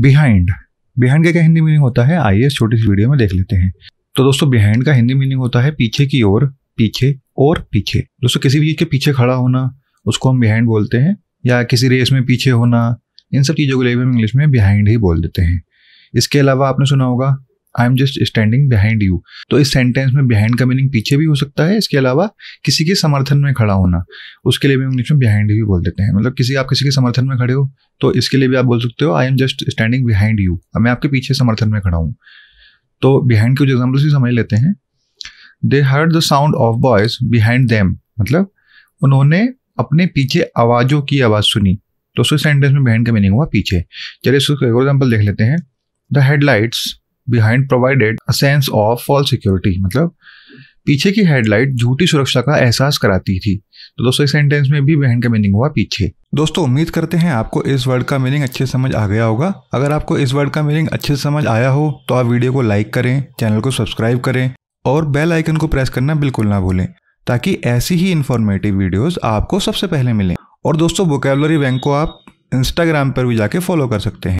behind behind का क्या Hindi meaning होता है आइए इस छोटी सी वीडियो में देख लेते हैं तो दोस्तों बिहाइंड का हिंदी मीनिंग होता है पीछे की ओर पीछे और पीछे दोस्तों किसी भी चीज़ के पीछे खड़ा होना उसको हम बिहाइंड बोलते हैं या किसी रेस में पीछे होना इन सब चीज़ों को लेकर हम इंग्लिश में बिहाइंड ही बोल देते हैं इसके अलावा आपने सुना होगा I am just standing behind you तो इस सेंटेंस में बिहाइंड का मीनिंग पीछे भी हो सकता है इसके अलावा किसी के समर्थन में खड़ा होना उसके लिए भी हम इंग्लिश में बिहाइंड यू बोल देते हैं मतलब किसी आप किसी के समर्थन में खड़े हो तो इसके लिए भी आप बोल सकते हो I am just standing behind you मैं आपके पीछे समर्थन में खड़ा हूँ तो बिहाइंड के कुछ एग्जाम्पल्स भी समझ लेते हैं they heard the sound of boys behind them मतलब उन्होंने अपने पीछे आवाज़ों की आवाज़ सुनी तो उस सेंटेंस में बिहाइंड का मीनिंग हुआ पीछे चलिए इसको एग्जाम्पल देख लेते हैं the headlights behind provided a sense of false security मतलब पीछे की हेडलाइट झूठी सुरक्षा का एहसास कराती थी तो दोस्तों इस सेंटेंस में भी बहन का मीनिंग हुआ पीछे दोस्तों उम्मीद करते हैं आपको इस वर्ड का मीनिंग अच्छे समझ आ गया होगा अगर आपको इस वर्ड का मीनिंग अच्छे समझ आया हो तो आप वीडियो को लाइक करें चैनल को सब्सक्राइब करें और बेल आइकन को प्रेस करना बिल्कुल ना भूलें ताकि ऐसी ही इन्फॉर्मेटिव वीडियोज आपको सबसे पहले मिलें और दोस्तों वोकेबलरी बैंक को आप इंस्टाग्राम पर भी जाके फॉलो कर सकते हैं